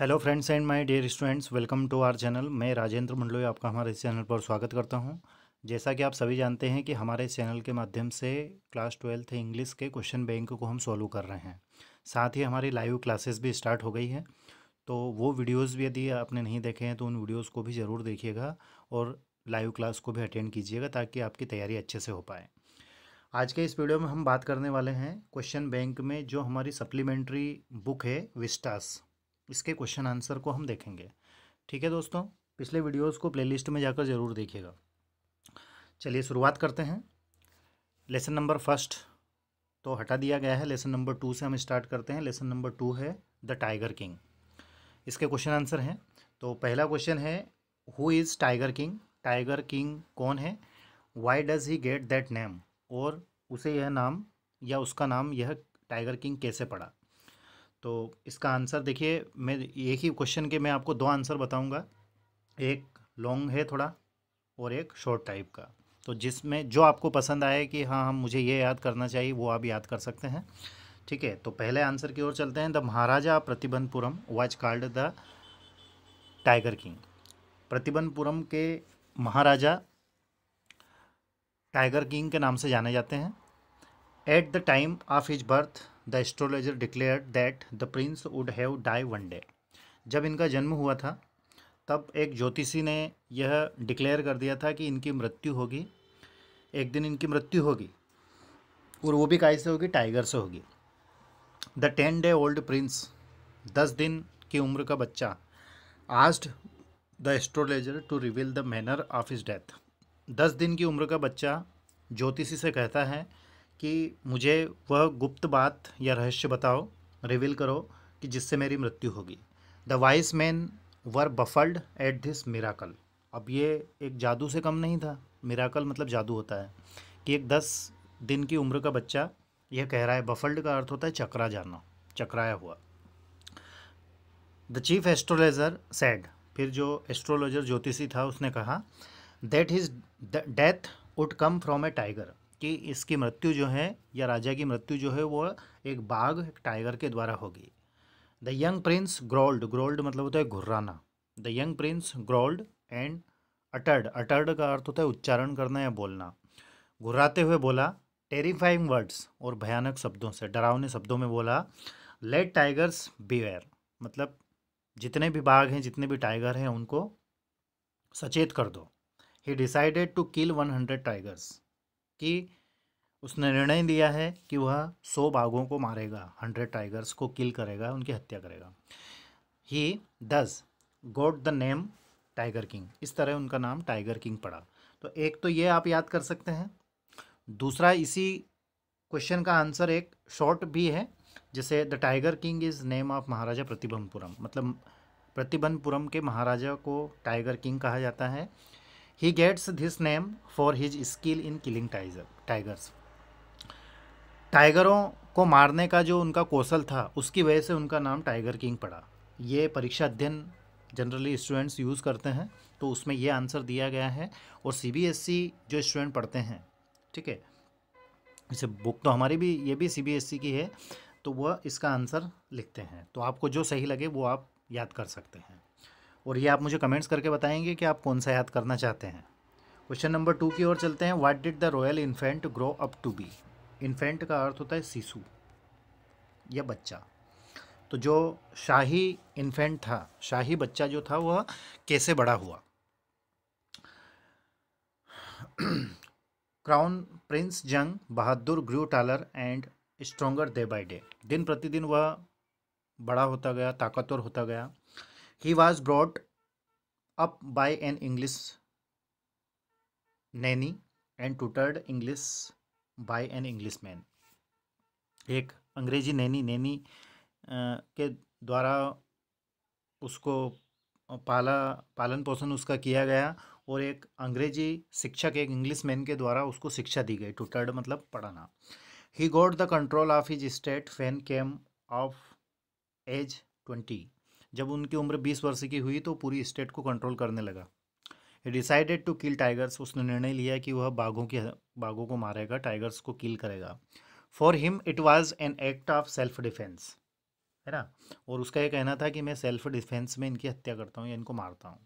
Hello friends and my dear students welcome to our channel मैं राजेंद्र मंडलोई आपका हमारे इस चैनल पर स्वागत करता हूं जैसा कि आप सभी जानते हैं कि हमारे इस चैनल के माध्यम से क्लास ट्वेल्थ इंग्लिश के क्वेश्चन बैंक को हम सॉल्व कर रहे हैं साथ ही हमारी लाइव क्लासेस भी स्टार्ट हो गई हैं तो वो वीडियोज़ भी यदि आपने नहीं देखे हैं तो उन वीडियोज़ को भी ज़रूर देखिएगा और लाइव क्लास को भी अटेंड कीजिएगा ताकि आपकी तैयारी अच्छे से हो पाए आज के इस वीडियो में हम बात करने वाले हैं क्वेश्चन बैंक में जो हमारी सप्लीमेंट्री बुक है विस्टास इसके क्वेश्चन आंसर को हम देखेंगे ठीक है दोस्तों पिछले वीडियोस को प्लेलिस्ट में जाकर ज़रूर देखिएगा चलिए शुरुआत करते हैं लेसन नंबर फर्स्ट तो हटा दिया गया है लेसन नंबर टू से हम स्टार्ट करते हैं लेसन नंबर टू है द टाइगर किंग इसके क्वेश्चन आंसर हैं तो पहला क्वेश्चन है who is tiger king tiger king कौन है why does he get that name और उसे यह नाम या उसका नाम यह टाइगर किंग कैसे पड़ा तो इसका आंसर देखिए मैं एक ही क्वेश्चन के मैं आपको दो आंसर बताऊंगा एक लॉन्ग है थोड़ा और एक शॉर्ट टाइप का तो जिसमें जो आपको पसंद आए कि हाँ हम मुझे ये याद करना चाहिए वो आप याद कर सकते हैं ठीक है तो पहले आंसर की ओर चलते हैं the Maharaja Pratibandhapuram was called the tiger king Pratibandhapuram के महाराजा टाइगर किंग के नाम से जाने जाते हैं at the time of his birth the astrologer declared that the prince would have die one day जब इनका जन्म हुआ था तब एक ज्योतिषी ने यह डिक्लेयर कर दिया था कि इनकी मृत्यु होगी एक दिन इनकी मृत्यु होगी और वो भी काय से होगी टाइगर से होगी the ten day old prince दस दिन की उम्र का बच्चा asked the astrologer to reveal the manner of his death दस दिन की उम्र का बच्चा ज्योतिषी से कहता है कि मुझे वह गुप्त बात या रहस्य बताओ रिवील करो कि जिससे मेरी मृत्यु होगी the wise men were baffled at this miracle अब ये एक जादू से कम नहीं था मिराकल मतलब जादू होता है कि एक दस दिन की उम्र का बच्चा यह कह रहा है बफल्ड का अर्थ होता है चकरा जाना चकराया हुआ द चीफ एस्ट्रोलॉजर सैड फिर जो एस्ट्रोलॉजर ज्योतिषी था उसने कहा that his death would come from a tiger कि इसकी मृत्यु जो है या राजा की मृत्यु जो है वो एक बाघ एक टाइगर के द्वारा होगी the young prince growled growled मतलब होता है घुर्राना the young prince growled and uttered uttered का अर्थ होता है उच्चारण करना या बोलना घुर्राते हुए बोला टेरिफाइंग वर्ड्स और भयानक शब्दों से डरावने शब्दों में बोला लेट टाइगर्स बीवेयर मतलब जितने भी बाघ हैं जितने भी टाइगर हैं उनको सचेत कर दो he decided to kill one hundred tigers कि उसने निर्णय लिया है कि वह सौ बाघों को मारेगा हंड्रेड टाइगर्स को किल करेगा उनकी हत्या करेगा he thus got the name tiger king इस तरह उनका नाम टाइगर किंग पड़ा तो एक तो ये आप याद कर सकते हैं दूसरा इसी क्वेश्चन का आंसर एक शॉर्ट भी है जैसे the tiger king is name of Maharaja Pratibandapuram मतलब प्रतिभनपुरम के महाराजा को टाइगर किंग कहा जाता है he gets this name for his skill in killing tiger, tigers. टाइगरों को मारने का जो उनका कौशल था उसकी वजह से उनका नाम टाइगर किंग पड़ा ये परीक्षा अध्ययन जनरली स्टूडेंट्स यूज़ करते हैं तो उसमें ये आंसर दिया गया है और सीबीएसई e जो स्टूडेंट पढ़ते हैं ठीक है जैसे बुक तो हमारी भी ये भी सीबीएसई e की है तो वह इसका आंसर लिखते हैं तो आपको जो सही लगे वो आप याद कर सकते हैं और ये आप मुझे कमेंट्स करके बताएंगे कि आप कौन सा याद करना चाहते हैं क्वेश्चन नंबर टू की ओर चलते हैं what did the royal infant grow up to be infant का अर्थ होता है शिशु या बच्चा तो जो शाही इन्फेंट था शाही बच्चा जो था वह कैसे बड़ा हुआ crown prince Jung Bahadur grew taller and stronger day by day दिन प्रतिदिन वह बड़ा होता गया ताकतवर होता गया he was brought up by an english nanny and tutored english by an man एक अंग्रेजी नैनी नैनी के द्वारा उसको पाला पालन पोषण उसका किया गया और एक अंग्रेजी शिक्षक एक इंग्लिश मैन के द्वारा उसको शिक्षा दी गई टूटर्ड मतलब पढ़ाना he got the control of his state then came of age twenty जब उनकी उम्र बीस वर्ष की हुई तो पूरी स्टेट को कंट्रोल करने लगा डिसाइडेड टू किल टाइगर्स उसने निर्णय लिया कि वह बाघों की बाघों को मारेगा टाइगर्स को किल करेगा for him it was an act of self defence है ना और उसका यह कहना था कि मैं सेल्फ डिफेंस में इनकी हत्या करता हूँ या इनको मारता हूँ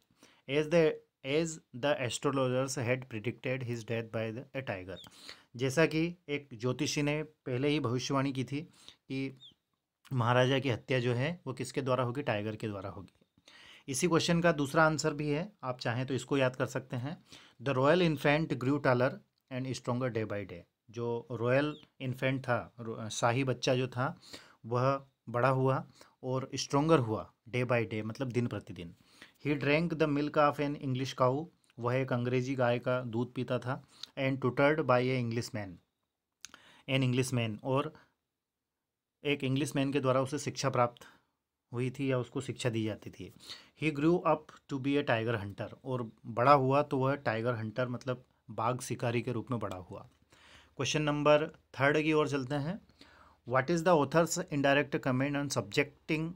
as the as the astrologers had predicted his death by the a tiger जैसा कि एक ज्योतिषी ने पहले ही भविष्यवाणी की थी कि महाराजा की हत्या जो है वो किसके द्वारा होगी टाइगर के द्वारा होगी इसी क्वेश्चन का दूसरा आंसर भी है आप चाहें तो इसको याद कर सकते हैं the royal infant grew taller and stronger day by day जो रॉयल इन्फेंट था शाही बच्चा जो था वह बड़ा हुआ और स्ट्रोंगर हुआ डे बाई डे मतलब दिन प्रतिदिन he drank the milk of an English cow वह एक अंग्रेजी गाय का दूध पीता था and tutored by a English man an English man और एक इंग्लिश मैन के द्वारा उसे शिक्षा प्राप्त हुई थी या उसको शिक्षा दी जाती थी he grew up to be a tiger hunter और बड़ा हुआ तो वह टाइगर हंटर मतलब बाघ शिकारी के रूप में बड़ा हुआ क्वेश्चन नंबर थर्ड की ओर चलते हैं what is the author's indirect comment on subjecting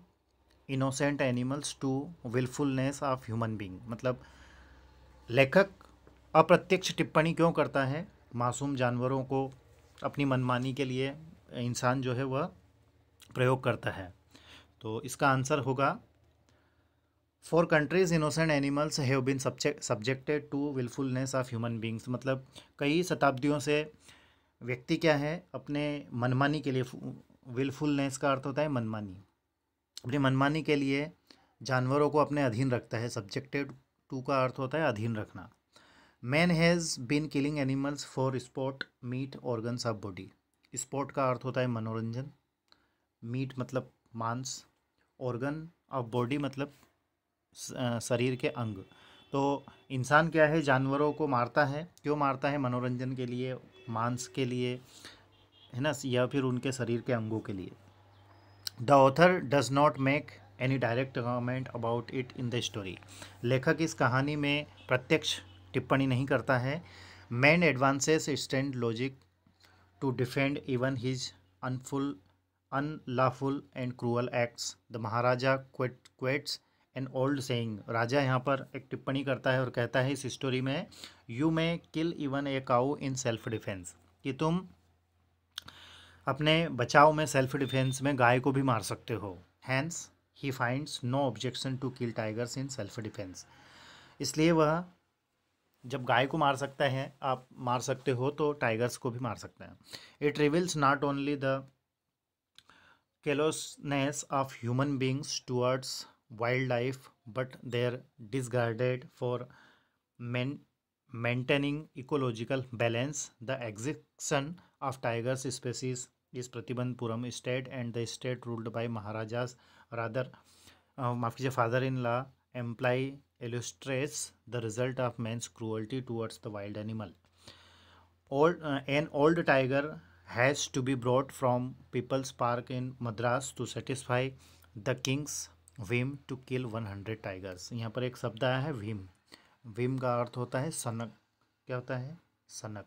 innocent animals to wilfulness of human being मतलब लेखक अप्रत्यक्ष टिप्पणी क्यों करता है मासूम जानवरों को अपनी मनमानी के लिए इंसान जो है वह प्रयोग करता है तो इसका आंसर होगा for countries innocent animals have been subjected to wilfulness of human beings मतलब कई शताब्दियों से व्यक्ति क्या है अपने मनमानी के लिए विलफुलनेस का अर्थ होता है मनमानी अपनी मनमानी के लिए जानवरों को अपने अधीन रखता है सब्जेक्टेड टू का अर्थ होता है अधीन रखना man has been killing animals for sport meat organs of body sport का अर्थ होता है मनोरंजन मीट मतलब मांस ऑर्गन और बॉडी मतलब शरीर के अंग तो इंसान क्या है जानवरों को मारता है क्यों मारता है मनोरंजन के लिए मांस के लिए है ना या फिर उनके शरीर के अंगों के लिए the author does not make any direct comment about it in the story लेखक इस कहानी में प्रत्यक्ष टिप्पणी नहीं करता है man advances stand logic to defend even his awful unlawful and cruel acts the Maharaja quote quotes an old saying राजा यहाँ पर एक टिप्पणी करता है और कहता है इस स्टोरी में you may kill even a cow in self defence कि तुम अपने बचाव में सेल्फ डिफेंस में गाय को भी मार सकते हो hence he finds no objection to kill tigers in self defence इसलिए वह जब गाय को मार सकता है आप मार सकते हो तो टाइगर्स को भी मार सकते हैं it reveals not only the callousness of human beings towards wild life but their disregard for man maintaining ecological balance the extinction of tigers species is Pratibandapuram state and the state ruled by Maharaja's rather माफी जे father in law employ illustrates the result of man's cruelty towards the wild animal old an old tiger has to be brought from people's park in Madras to satisfy the king's whim to kill one hundred tigers यहाँ पर एक शब्द आया है Vim Vim का अर्थ होता है सनक क्या होता है सनक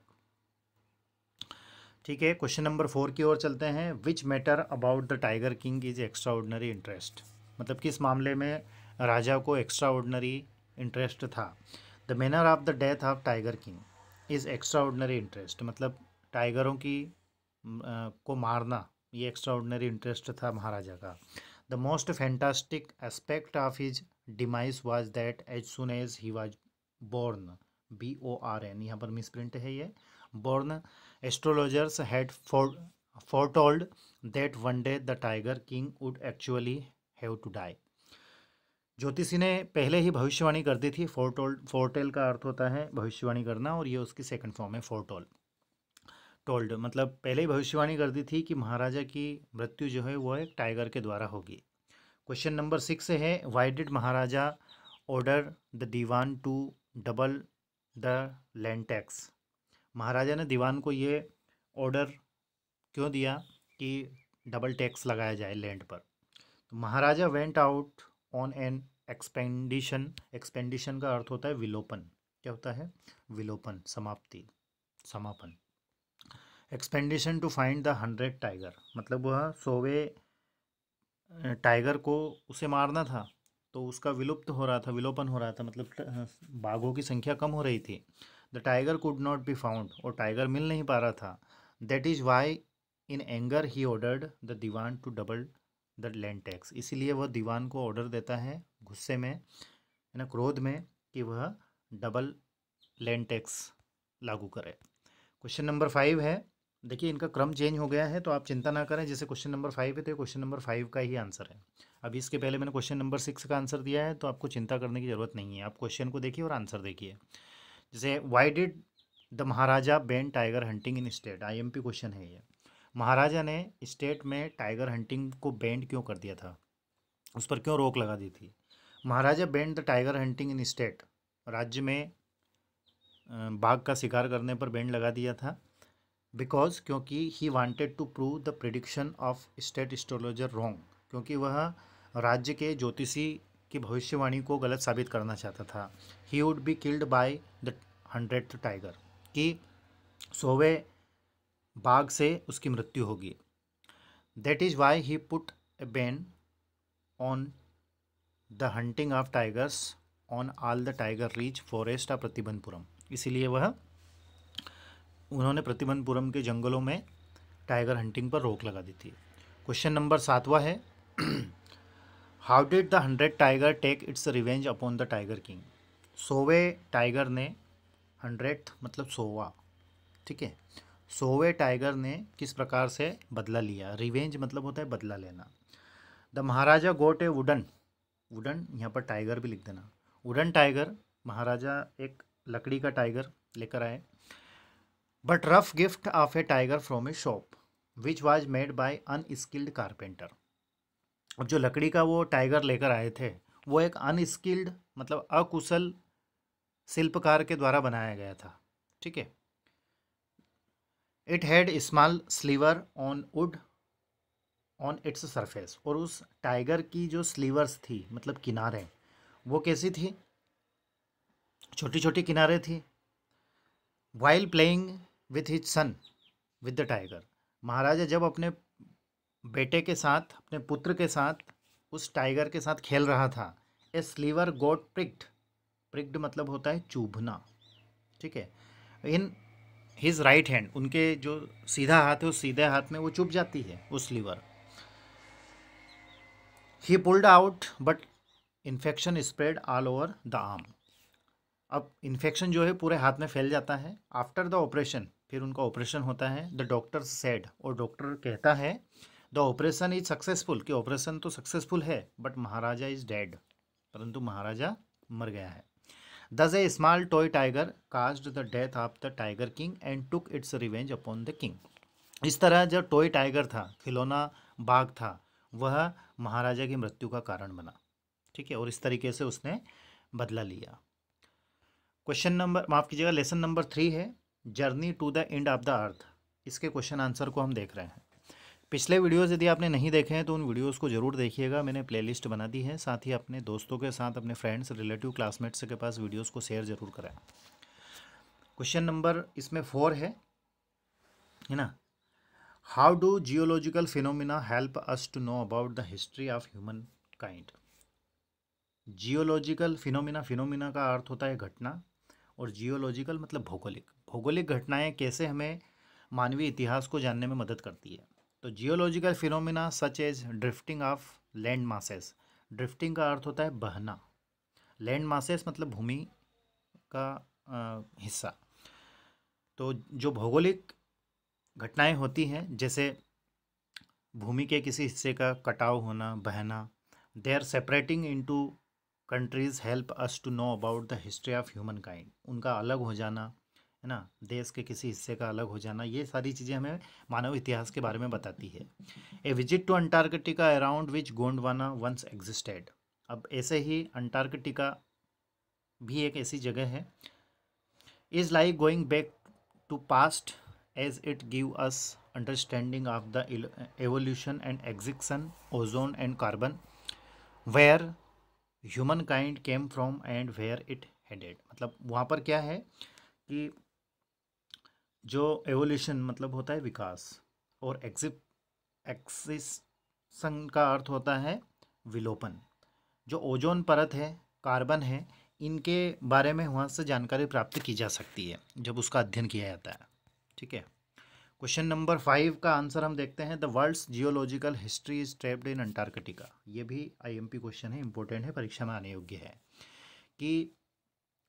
ठीक है क्वेश्चन नंबर फोर की ओर चलते हैं which matter about the tiger king is extraordinary interest मतलब किस मामले में राजा को एक्स्ट्रा ऑर्डनरी इंटरेस्ट था the manner of the death of tiger king is extraordinary interest मतलब टाइगरों की को मारना ये एक्स्ट्राऑर्डनरी इंटरेस्ट था महाराजा का the most fantastic aspect of his demise was that as soon as he was born B O R N यहाँ पर मिस प्रिंट है ये born astrologers had foretold that one day the tiger king would actually have to die ज्योतिषी ने पहले ही भविष्यवाणी कर दी थी फोरटोल फोरटेल का अर्थ होता है भविष्यवाणी करना और ये उसकी सेकंड फॉर्म है फोरटोल टोल्ड मतलब पहले ही भविष्यवाणी कर दी थी कि महाराजा की मृत्यु जो है वो एक टाइगर के द्वारा होगी क्वेश्चन नंबर सिक्स है why did Maharaja order the dewan to double the land tax Maharaja ने दीवान को ये ऑर्डर क्यों दिया कि डबल टैक्स लगाया जाए लैंड पर तो Maharaja went out on an expedition expedition का अर्थ होता है विलोपन क्या होता है विलोपन समाप्ति समापन expedition to find the hundred tiger मतलब वह सोवे टाइगर को उसे मारना था तो उसका विलुप्त हो रहा था विलोपन हो रहा था मतलब बाघों की संख्या कम हो रही थी the tiger could not be found और टाइगर मिल नहीं पा रहा था that is why in anger he ordered the dewan to double the land tax इसीलिए वह दीवान को ऑर्डर देता है गुस्से में है ना क्रोध में कि वह डबल लैंड टैक्स लागू करे क्वेश्चन नंबर फाइव है देखिए इनका क्रम चेंज हो गया है तो आप चिंता ना करें जैसे क्वेश्चन नंबर फाइव है तो क्वेश्चन नंबर फाइव का ही आंसर है अभी इसके पहले मैंने क्वेश्चन नंबर सिक्स का आंसर दिया है तो आपको चिंता करने की ज़रूरत नहीं है आप क्वेश्चन को देखिए और आंसर देखिए जैसे why did the Maharaja ban tiger hunting in state पी क्वेश्चन है ये महाराजा ने स्टेट में टाइगर हंटिंग को बैंड क्यों कर दिया था उस पर क्यों रोक लगा दी थी Maharaja banned the tiger hunting in state राज्य में बाघ का शिकार करने पर बैंड लगा दिया था बिकॉज क्योंकि he wanted to prove the prediction of state astrologer wrong क्योंकि वह राज्य के ज्योतिषी की भविष्यवाणी को गलत साबित करना चाहता था he would be killed by the hundred tiger कि सोवे बाघ से उसकी मृत्यु होगी that is why he put a ban on the hunting of tigers on all the tiger rich forest of Pratibandapuram इसीलिए वह उन्होंने प्रतिबंधपुरम के जंगलों में टाइगर हंटिंग पर रोक लगा दी थी क्वेश्चन नंबर सातवा है how did the hundred tiger take its revenge upon the tiger king सोवे टाइगर ने हंड्रेड मतलब सोवा ठीक है सोवे टाइगर ने किस प्रकार से बदला लिया रिवेंज मतलब होता है बदला लेना the Maharaja got a wooden wooden यहाँ पर टाइगर भी लिख देना वुडन टाइगर महाराजा एक लकड़ी का टाइगर लेकर आए but rough gift of a tiger from a shop which was made by unskilled carpenter अब जो लकड़ी का वो टाइगर लेकर आए थे वो एक अनस्किल्ड मतलब अकुशल शिल्पकार के द्वारा बनाया गया था ठीक है it had small sliver on wood on its surface और उस टाइगर की जो स्लीवर्स थी मतलब किनारे वो कैसी थी छोटी छोटी किनारे थी while playing with his son with the tiger Maharaja जब अपने बेटे के साथ अपने पुत्र के साथ उस टाइगर के साथ खेल रहा था ए स्लीवर गोट प्रिक्ड प्रिक्ड मतलब होता है चूभना ठीक है इन हिज राइट हैंड उनके जो सीधा हाथ है उस सीधे हाथ में वो चुभ जाती है उस sliver he pulled out but infection spread all over the arm अब इन्फेक्शन जो है पूरे हाथ में फैल जाता है आफ्टर द ऑपरेशन फिर उनका ऑपरेशन होता है द डॉक्टर सेड और डॉक्टर कहता है द ऑपरेशन इज सक्सेसफुल कि ऑपरेशन तो सक्सेसफुल है बट महाराजा इज डेड परंतु महाराजा मर गया है thus a small toy tiger caused the death of the tiger king and took its revenge upon the king इस तरह जो टॉय टाइगर था खिलौना बाघ था वह महाराजा की मृत्यु का कारण बना ठीक है और इस तरीके से उसने बदला लिया क्वेश्चन नंबर माफ़ कीजिएगा लेसन नंबर थ्री है journey to the end of the earth इसके क्वेश्चन आंसर को हम देख रहे हैं पिछले वीडियोज यदि आपने नहीं देखे हैं तो उन वीडियोस को ज़रूर देखिएगा मैंने प्लेलिस्ट बना दी है साथ ही अपने दोस्तों के साथ अपने फ्रेंड्स रिलेटिव क्लासमेट्स के पास वीडियोस को शेयर ज़रूर करें क्वेश्चन नंबर इसमें फोर है है ना how do geological phenomena help us to know about the history of humankind geological phenomena phenomena का अर्थ होता है घटना और जियोलॉजिकल मतलब भौगोलिक भौगोलिक घटनाएं कैसे हमें मानवीय इतिहास को जानने में मदद करती है तो geological phenomena such as drifting of land masses drifting का अर्थ होता है बहना लैंड मासेस मतलब भूमि का आ, हिस्सा तो जो भौगोलिक घटनाएं होती हैं जैसे भूमि के किसी हिस्से का कटाव होना बहना they are separating two countries help us to know about the history of humankind उनका अलग हो जाना है ना देश के किसी हिस्से का अलग हो जाना ये सारी चीज़ें हमें मानव इतिहास के बारे में बताती है a visit to Antarctica around which Gondwana once existed अब ऐसे ही अंटार्कटिका भी एक ऐसी जगह है is like going back to past as it give us understanding of the evolution and extinction ozone and carbon where humankind came from and where it headed मतलब वहाँ पर क्या है कि जो एवोल्यूशन मतलब होता है विकास और एक्सिप एक्सिसन का अर्थ होता है विलोपन जो ओजोन परत है कार्बन है इनके बारे में वहाँ से जानकारी प्राप्त की जा सकती है जब उसका अध्ययन किया जाता है ठीक है क्वेश्चन नंबर फाइव का आंसर हम देखते हैं the world's geological history is trapped in Antarctica ये भी आईएमपी क्वेश्चन है इंपॉर्टेंट है परीक्षा में आने योग्य है कि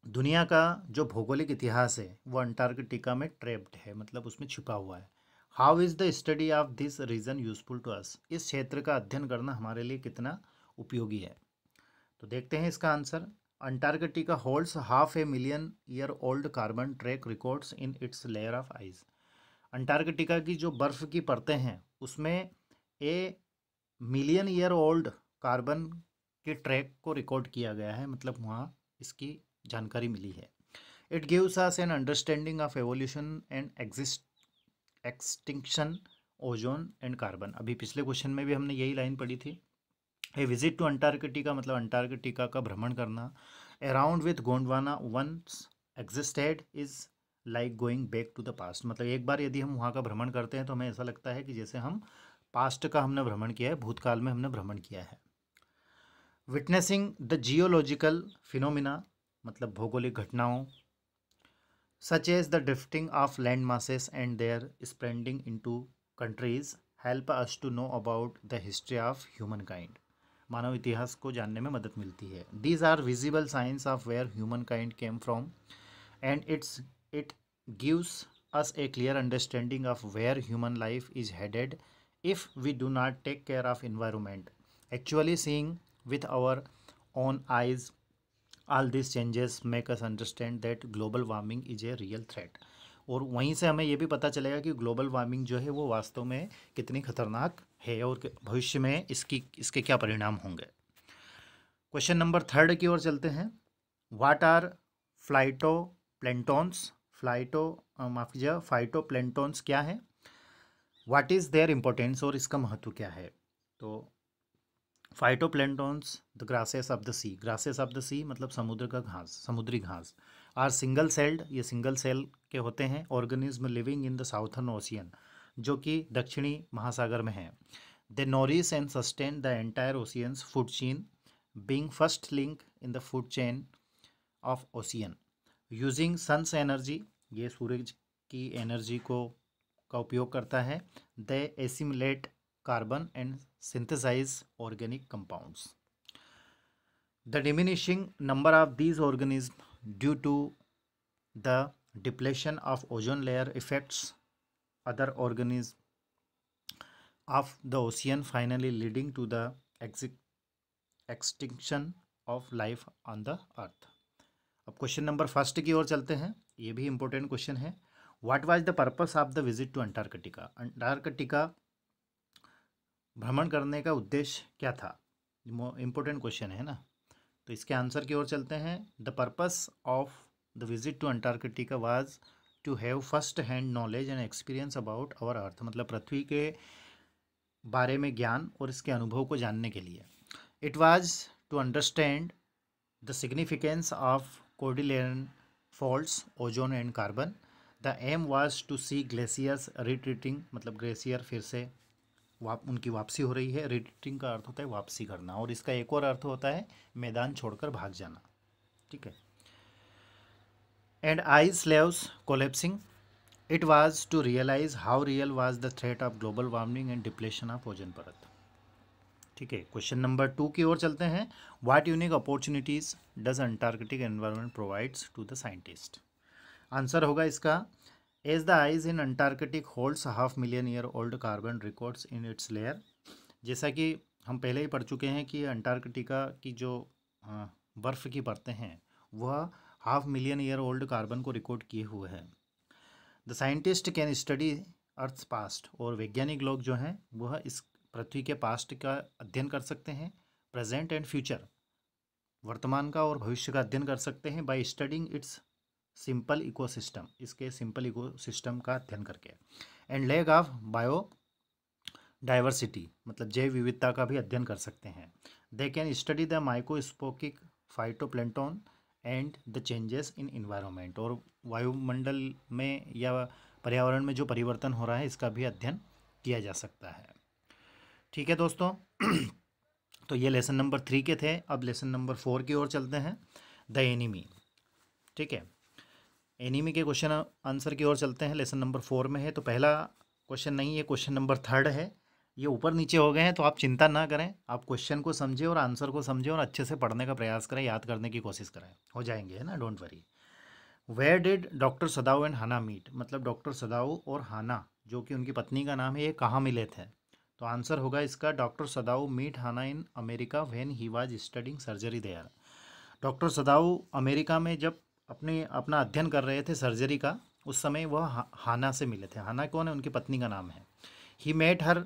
दुनिया का जो भौगोलिक इतिहास है वो अंटार्कटिका में ट्रेप्ड है मतलब उसमें छिपा हुआ है how is the study of this region useful to us इस क्षेत्र का अध्ययन करना हमारे लिए कितना उपयोगी है तो देखते हैं इसका answer Antarctica holds half a million year old carbon track records in its layer of ice Antarctica की जो बर्फ़ की परतें हैं उसमें a million year old carbon के ट्रैक को रिकॉर्ड किया गया है मतलब वहाँ इसकी जानकारी मिली है it gives us an understanding of evolution and exist extinction ozone and carbon अभी पिछले क्वेश्चन में भी हमने यही लाइन पढ़ी थी ए विजिट टू अंटार्कटिका मतलब अंटार्कटिका का भ्रमण करना around with Gondwana once existed is like going back to the past मतलब एक बार यदि हम वहाँ का भ्रमण करते हैं तो हमें ऐसा लगता है कि जैसे हम पास्ट का हमने भ्रमण किया है भूतकाल में हमने भ्रमण किया है विटनेसिंग द जियोलॉजिकल फिनोमिना मतलब भौगोलिक घटनाओं such as the drifting of land masses and their spreading in to countries help us to know about the history of humankind मानव इतिहास को जानने में मदद मिलती है these are visible science of where humankind came from and its it gives us a clear understanding of where human life is headed if we do not take care of environment actually seeing with our own eyes all this changes make us understand that global warming is a real threat और वहीं से हमें ये भी पता चलेगा कि global warming जो है वो वास्तव में कितनी खतरनाक है और भविष्य में इसकी इसके क्या परिणाम होंगे क्वेश्चन नंबर थर्ड की ओर चलते हैं वाट आर फ्लाइटो प्लेंटॉन्स फ्लाइटो माफ कीजिए फाइटो प्लेंटॉन्स क्या है वाट इज़ देयर इम्पोर्टेंस और इसका महत्व क्या है तो phytoplanktons the grasses of the sea grasses of the sea मतलब समुद्र का घास समुद्री घास आर सिंगल सेल्ड ये सिंगल सेल के होते हैं organism living in the southern ocean जो कि दक्षिणी महासागर में है they nourish and sustain the entire ocean's food chain being first link in the food chain of ocean using sun's energy ये सूरज की एनर्जी को का उपयोग करता है they assimilate carbon and synthesize organic compounds. The diminishing number of these organisms due to the depletion of ozone layer affects other organisms of the ocean finally leading to the extinction of life on the earth. अब question number first की ओर चलते हैं ये भी important question है what was the purpose of the visit to Antarctica Antarctica भ्रमण करने का उद्देश्य क्या था इम्पोर्टेंट क्वेश्चन है ना तो इसके आंसर की ओर चलते हैं the purpose of the visit to Antarctica was to have first hand knowledge and experience about our earth मतलब पृथ्वी के बारे में ज्ञान और इसके अनुभव को जानने के लिए it was to understand the significance of cordilleran faults ozone and carbon the aim was to see glaciers retreating मतलब ग्लेशियर फिर से वाप उनकी वापसी हो रही है रिट्रीटिंग का अर्थ होता है वापसी करना और इसका एक और अर्थ होता है मैदान छोड़कर भाग जाना ठीक है and ice shelves collapsing it was to realise how real was the threat of global warming and depletion of ozone परत ठीक है क्वेश्चन नंबर टू की ओर चलते हैं what unique opportunities does Antarctic environment provides to the scientist answer होगा इसका as the ice in Antarctic holds half million year old carbon records in its layer जैसा कि हम पहले ही पढ़ चुके हैं कि अंटार्कटिका की जो बर्फ़ की परतें हैं वह half million year old carbon को रिकॉर्ड किए हुए हैं the scientist can study earth past और वैज्ञानिक लोग जो हैं वह इस पृथ्वी के पास्ट का अध्ययन कर सकते हैं प्रेजेंट एंड फ्यूचर वर्तमान का और भविष्य का अध्ययन कर सकते हैं by studying its simple ecosystem इसके सिंपल इकोसिस्टम का अध्ययन करके and lack of biodiversity मतलब जैव विविधता का भी अध्ययन कर सकते हैं they can study the microscopic plankton and the changes in environment और वायुमंडल में या पर्यावरण में जो परिवर्तन हो रहा है इसका भी अध्ययन किया जा सकता है ठीक है दोस्तों तो ये लेसन नंबर थ्री के थे अब लेसन नंबर फोर की ओर चलते हैं द एनिमी ठीक है एनीमी के क्वेश्चन आंसर की ओर चलते हैं लेसन नंबर फोर में है तो पहला क्वेश्चन नहीं है क्वेश्चन नंबर थर्ड है ये ऊपर नीचे हो गए हैं तो आप चिंता ना करें आप क्वेश्चन को समझें और आंसर को समझें और अच्छे से पढ़ने का प्रयास करें याद करने की कोशिश करें हो जाएंगे है ना don't worry where did doctor Sadao and Hana meet मतलब डॉक्टर सदाओ और हाना जो कि उनकी पत्नी का नाम है ये कहाँ मिले थे तो आंसर होगा इसका doctor Sadao meet Hana in America when he was studying surgery there doctor Sadao America में जब अपने अपना अध्ययन कर रहे थे सर्जरी का उस समय वह हाना से मिले थे हाना कौन है उनकी पत्नी का नाम है he met her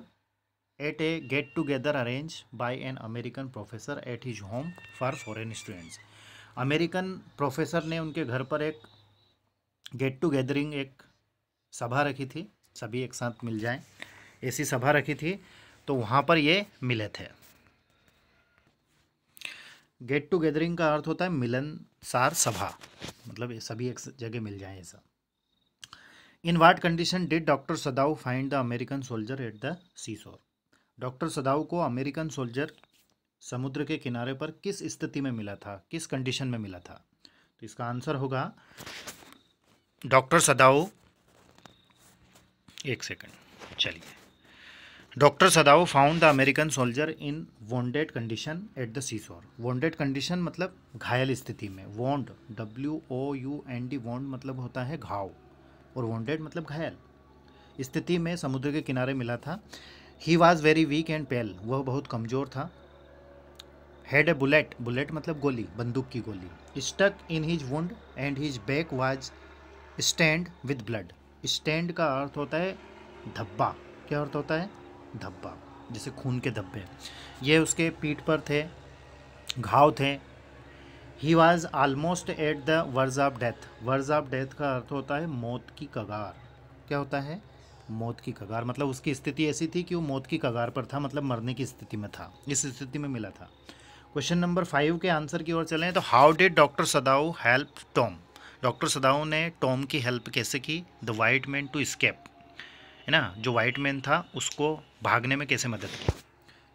at a get together arrange by an American professor at his home for foreign students American professor ने उनके घर पर एक गेट टूगेदरिंग एक सभा रखी थी सभी एक साथ मिल जाएं ऐसी सभा रखी थी तो वहाँ पर ये मिले थे गेट टू गैदरिंग का अर्थ होता है मिलन सार सभा मतलब ये सभी एक जगह मिल जाए ऐसा in what condition did doctor Sadao find the American soldier at the seashore doctor सदाऊ को अमेरिकन सोल्जर समुद्र के किनारे पर किस स्थिति में मिला था किस कंडीशन में मिला था तो इसका आंसर होगा डॉक्टर सदाऊ एक सेकंड चलिए doctor Sadao found the American soldier in wounded condition at the seashore wounded condition मतलब घायल स्थिति में wound W O U N D wound मतलब होता है घाव और वॉन्डेड मतलब घायल स्थिति में समुद्र के किनारे मिला था he was very weak and pale वह बहुत कमज़ोर था हैड ए बुलेट बुलेट मतलब गोली बंदूक की गोली stuck in his wound and his back was stained with blood stained का अर्थ होता है धब्बा क्या अर्थ होता है धब्बा जैसे खून के धब्बे ये उसके पीठ पर थे घाव थे he was almost at the verge of death verge of death का अर्थ होता है मौत की कगार क्या होता है मौत की कगार मतलब उसकी स्थिति ऐसी थी कि वो मौत की कगार पर था मतलब मरने की स्थिति में था इस स्थिति में मिला था क्वेश्चन नंबर फाइव के आंसर की ओर चलें तो how did doctor Sadao help Tom doctor Sadao ने टॉम की हेल्प कैसे की the white man to escape है ना जो वाइट मैन था उसको भागने में कैसे मदद की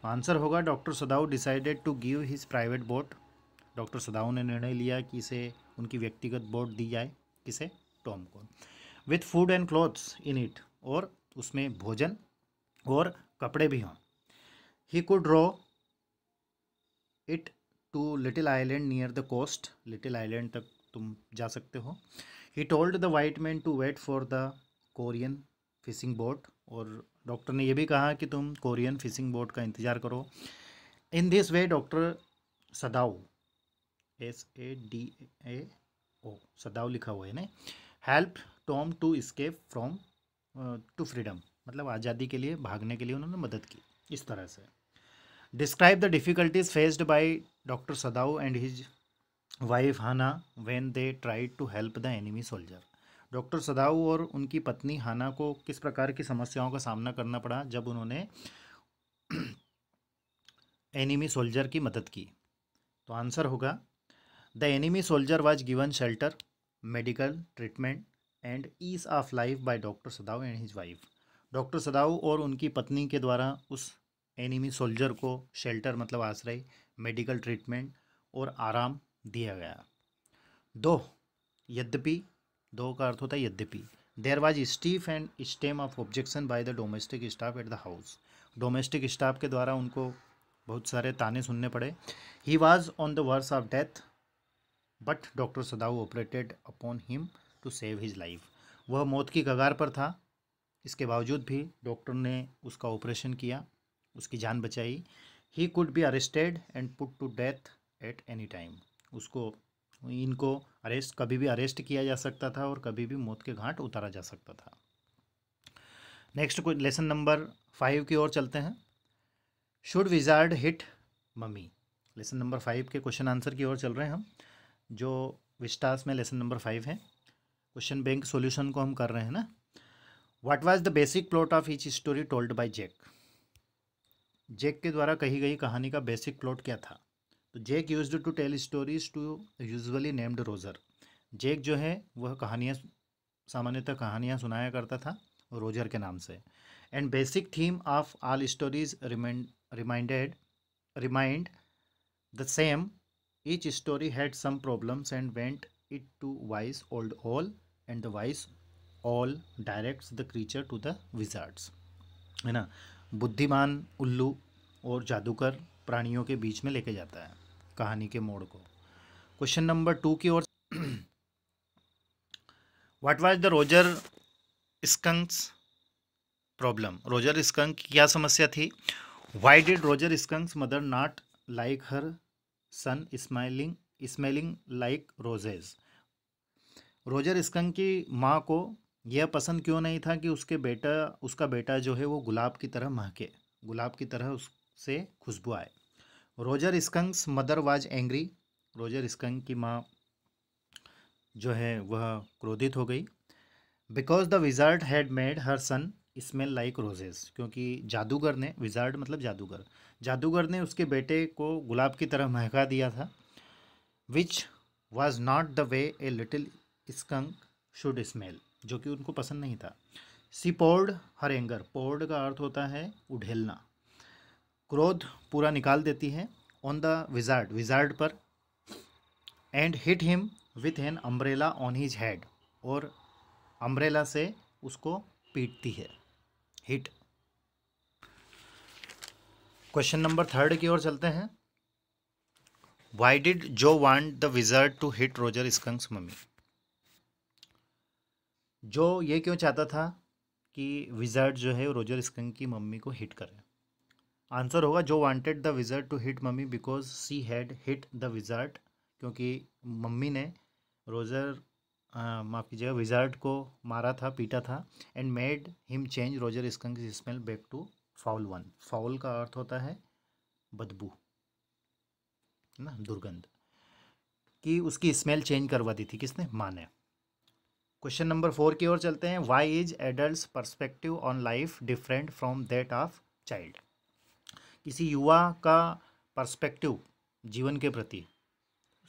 आंसर होगा doctor Sadao decided to give his private boat doctor Sadao ने निर्णय लिया कि इसे उनकी व्यक्तिगत बोट दी जाए किसे टॉम को with food and clothes in it और उसमें भोजन और कपड़े भी हों he could draw it to little island near the coast little island तक तुम जा सकते हो he told the white man to wait for the Korean fishing boat और डॉक्टर ने यह भी कहा कि तुम कोरियन फिशिंग बोट का इंतज़ार करो in this way doctor Sadao S A D A O Sadao लिखा हुआ है ना help Tom to escape from to freedom मतलब आज़ादी के लिए भागने के लिए उन्होंने मदद की इस तरह से describe the difficulties faced by doctor Sadao and his wife Hana when they try to help the enemy soldier doctor Sadao और उनकी पत्नी हाना को किस प्रकार की समस्याओं का सामना करना पड़ा जब उन्होंने एनिमी सोल्जर की मदद की तो आंसर होगा the enemy soldier was given shelter medical treatment and ease of life by doctor Sadao and his wife doctor Sadao और उनकी पत्नी के द्वारा उस एनिमी सोल्जर को शेल्टर मतलब आश्रय मेडिकल ट्रीटमेंट और आराम दिया गया दो यद्यपि दो का अर्थ होता है यद्यपि there was स्टीफ and stem of objection by the domestic staff at the house domestic staff के द्वारा उनको बहुत सारे ताने सुनने पड़े he was on the verse of death but doctor सदाऊ operated upon him to save his life वह मौत की कगार पर था इसके बावजूद भी डॉक्टर ने उसका ऑपरेशन किया उसकी जान बचाई he could be arrested and put to death at any time उसको इनको अरेस्ट कभी भी अरेस्ट किया जा सकता था और कभी भी मौत के घाट उतारा जा सकता था नेक्स्ट लेसन नंबर फाइव की ओर चलते हैं should wizard hit mummy lesson number five के क्वेश्चन आंसर की ओर चल रहे हैं हम जो विस्टास में लेसन नंबर फाइव है क्वेश्चन बैंक सॉल्यूशन को हम कर रहे हैं ना what was the basic plot of each story told by Jack Jack के द्वारा कही गई कहानी का बेसिक प्लॉट क्या था तो Jack used to tell stories to usually named Roger Jack जो है वह कहानियाँ सामान्यतः कहानियाँ सुनाया करता था रोजर के नाम से and basic theme of all stories reminded remind the same each story had some problems and went it to wise old owl and the wise owl directs the creature to the wizards है ना बुद्धिमान उल्लू और जादूगर प्राणियों के बीच में लेके जाता है कहानी के मोड़ को क्वेश्चन नंबर टू की ओर what was the Roger skunk's problem Roger skunk की क्या समस्या थी why did Roger skunk's mother not like her son smiling smelling like roses Roger skunk की माँ को यह पसंद क्यों नहीं था कि उसके बेटा उसका बेटा जो है वो गुलाब की तरह महके गुलाब की तरह उससे खुशबू आए Roger skunk's mother was angry Roger skunk की माँ जो है वह क्रोधित हो गई because the wizard had made her son smell like roses क्योंकि जादूगर ने विजार्ड मतलब जादूगर जादूगर ने उसके बेटे को गुलाब की तरह महका दिया था which was not the way a little skunk should smell जो कि उनको पसंद नहीं था she poured her anger poured का अर्थ होता है उढ़ेलना क्रोध पूरा निकाल देती है ऑन द विजार्ड विजार्ड पर and hit him with an umbrella on his head और अम्ब्रेला से उसको पीटती है हिट क्वेश्चन नंबर थर्ड की ओर चलते हैं why did Jo want the wizard to hit Roger skunk's mummy जो ये क्यों चाहता था कि विजार्ड जो है रोजर स्कंक की मम्मी को हिट करें आंसर होगा Jo wanted the wizard to hit mummy because she had hit the wizard क्योंकि मम्मी ने रोजर माफ़ कीजिएगा विजर्ट को मारा था पीटा था and made him change Roger skunk smell back to foul one foul का अर्थ होता है बदबू है ना दुर्गंध कि उसकी स्मेल चेंज करवा दी थी किसने माने क्वेश्चन नंबर फोर की ओर चलते हैं why is adult perspective on life different from that of child किसी युवा का पर्सपेक्टिव जीवन के प्रति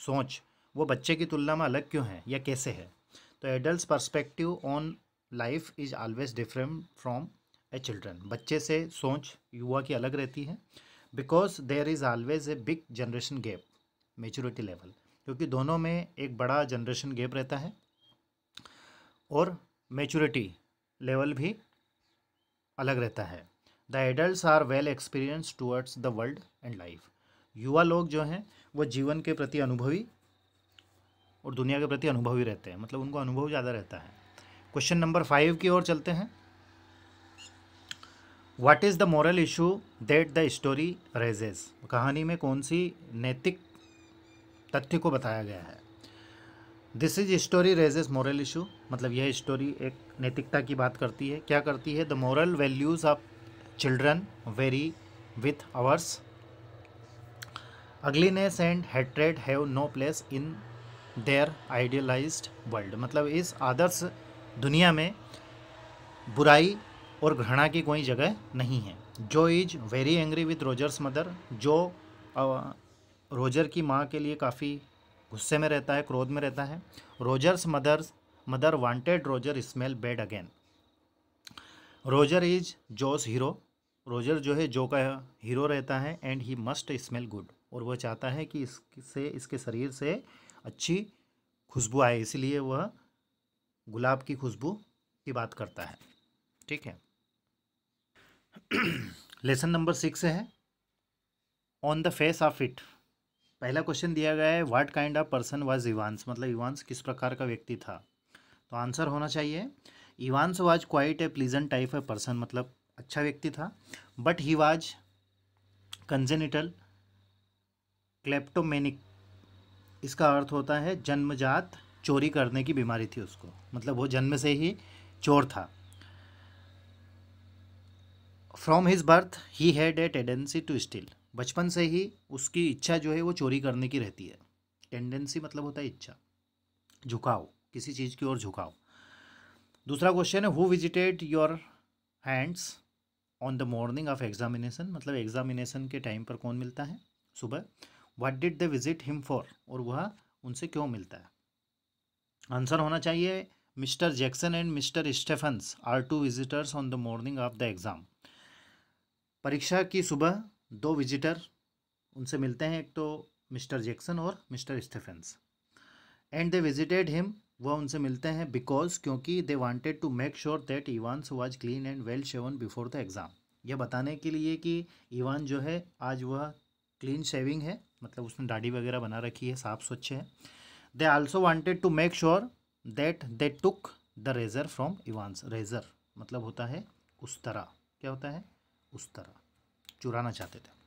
सोच वो बच्चे की तुलना में अलग क्यों है या कैसे है तो adult perspective on life is always different from a children बच्चे से सोच युवा की अलग रहती है because there is always a big generation gap maturity level क्योंकि दोनों में एक बड़ा जनरेशन गैप रहता है और मेचोरिटी लेवल भी अलग रहता है the adult are well experience towards the world and life युवा लोग जो हैं वो जीवन के प्रति अनुभवी और दुनिया के प्रति अनुभवी रहते हैं मतलब उनको अनुभव ज़्यादा रहता है क्वेश्चन नंबर फाइव की ओर चलते हैं what is the moral issue that the story raises कहानी में कौन सी नैतिक तथ्य को बताया गया है this is story raises moral issue मतलब यह स्टोरी एक नैतिकता की बात करती है क्या करती है the moral values of children very with ours. Ugliness and hatred have no place in their idealised world मतलब इस आदर्श दुनिया में बुराई और घृणा की कोई जगह नहीं है जो is very angry with Roger's mother जो रोजर की माँ के लिए काफ़ी गुस्से में रहता है क्रोध में रहता है Roger's mother's mother wanted Roger smell bad again Roger is Jo's hero Roger जो है जो का हीरो रहता है and he must smell good और वह चाहता है कि इससे इसके शरीर से अच्छी खुशबू आए इसलिए वह गुलाब की खुशबू की बात करता है ठीक है लेसन नंबर सिक्स है on the face of it पहला क्वेश्चन दिया गया है what kind of person was Evans मतलब इवान्स किस प्रकार का व्यक्ति था तो आंसर होना चाहिए Evans was quite a pleasant type of person मतलब अच्छा व्यक्ति था but he was congenital kleptomaniac इसका अर्थ होता है जन्मजात चोरी करने की बीमारी थी उसको मतलब वो जन्म से ही चोर था from his birth he had a tendency to steal बचपन से ही उसकी इच्छा जो है वो चोरी करने की रहती है टेंडेंसी मतलब होता है इच्छा झुकाव किसी चीज़ की ओर झुकाव दूसरा क्वेश्चन है who visited your hands on the morning of examination मतलब एग्जामिनेशन के टाइम पर कौन मिलता है सुबह what did the visit him for और वह उनसे क्यों मिलता है आंसर होना चाहिए mister Jackson and mister Stephens are two visitors on the morning of the exam परीक्षा की सुबह दो विजिटर उनसे मिलते हैं एक तो मिस्टर जैक्सन और Mr Stephens and they visited him वह उनसे मिलते हैं बिकॉज क्योंकि they wanted to make sure that Evans was clean and well shaven before the exam यह बताने के लिए कि इवान जो है आज वह क्लीन शेविंग है मतलब उसने दाढ़ी वगैरह बना रखी है साफ स्वच्छ है they also wanted to make sure that they took the razor from Evans razor मतलब होता है उस तरह क्या होता है उस तरह चुराना चाहते थे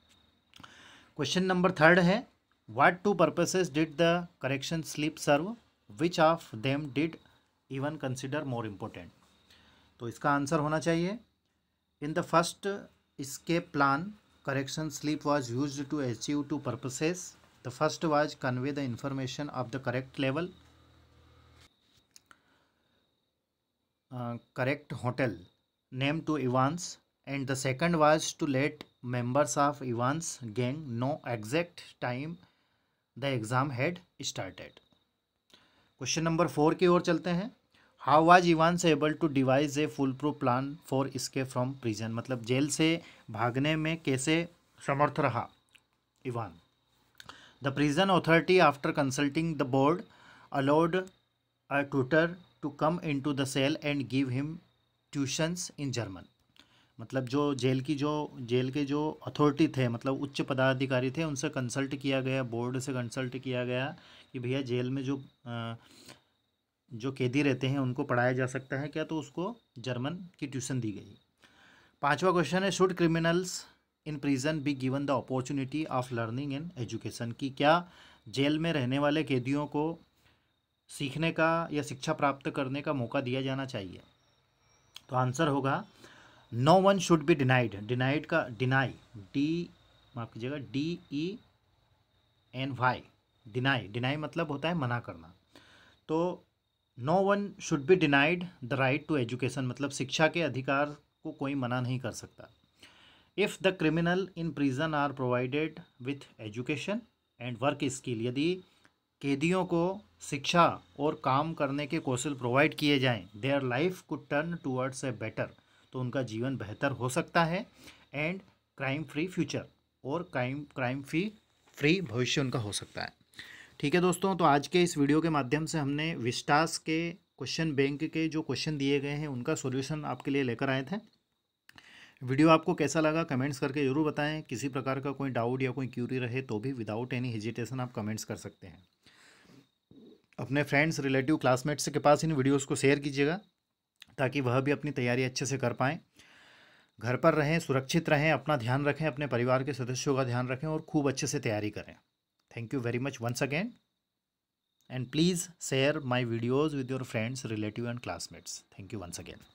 क्वेश्चन नंबर थर्ड है what two purposes did the correction slip serve which of them did Evans consider more important तो इसका आंसर होना चाहिए in the first escape plan correction slip was used to achieve two purposes the first was convey the information of the correct level correct hotel name to Evans and the second was to let members of Evans gang know exact time the exam had started question number four की ओर चलते हैं how was Evans able to devise a foolproof plan for escape from prison मतलब जेल से भागने में कैसे समर्थ रहा Evan the prison authority after consulting the board allowed a tutor to come in to the cell and give him tuitions in German मतलब जो जेल की जो जेल के जो अथॉरिटी थे मतलब उच्च पदाधिकारी थे उनसे कंसल्ट किया गया बोर्ड से कंसल्ट किया गया कि भैया जेल में जो आ, जो कैदी रहते हैं उनको पढ़ाया जा सकता है क्या तो उसको जर्मन की ट्यूशन दी गई पांचवा क्वेश्चन है should criminals in prison be given the opportunity of learning and education की क्या जेल में रहने वाले कैदियों को सीखने का या शिक्षा प्राप्त करने का मौका दिया जाना चाहिए तो आंसर होगा no one should be denied denied का डिनाई डी माफ कीजिएगा D E N Y deny deny मतलब होता है मना करना तो no one should be denied the right to education मतलब शिक्षा के अधिकार को कोई मना नहीं कर सकता if the criminal in prison are provided with education and work skill यदि कैदियों को शिक्षा और काम करने के कौशल प्रोवाइड किए जाएं देयर लाइफ को टर्न टूवर्ड्स ए बेटर तो उनका जीवन बेहतर हो सकता है एंड क्राइम फ्री फ्यूचर और क्राइम क्राइम फ्री फ्री भविष्य उनका हो सकता है ठीक है दोस्तों तो आज के इस वीडियो के माध्यम से हमने विस्टास के क्वेश्चन बैंक के जो क्वेश्चन दिए गए हैं उनका सोल्यूशन आपके लिए लेकर आए थे वीडियो आपको कैसा लगा कमेंट्स करके ज़रूर बताएं किसी प्रकार का कोई डाउट या कोई क्यूरी रहे तो भी विदाउट एनी हेजिटेशन आप कमेंट्स कर सकते हैं अपने फ्रेंड्स रिलेटिव क्लासमेट्स के पास इन वीडियोज़ को शेयर कीजिएगा ताकि वह भी अपनी तैयारी अच्छे से कर पाएँ घर पर रहें सुरक्षित रहें अपना ध्यान रखें अपने परिवार के सदस्यों का ध्यान रखें और खूब अच्छे से तैयारी करें Thank you very much once again. And please share my videos with your friends, relative and classmates. Thank you once again.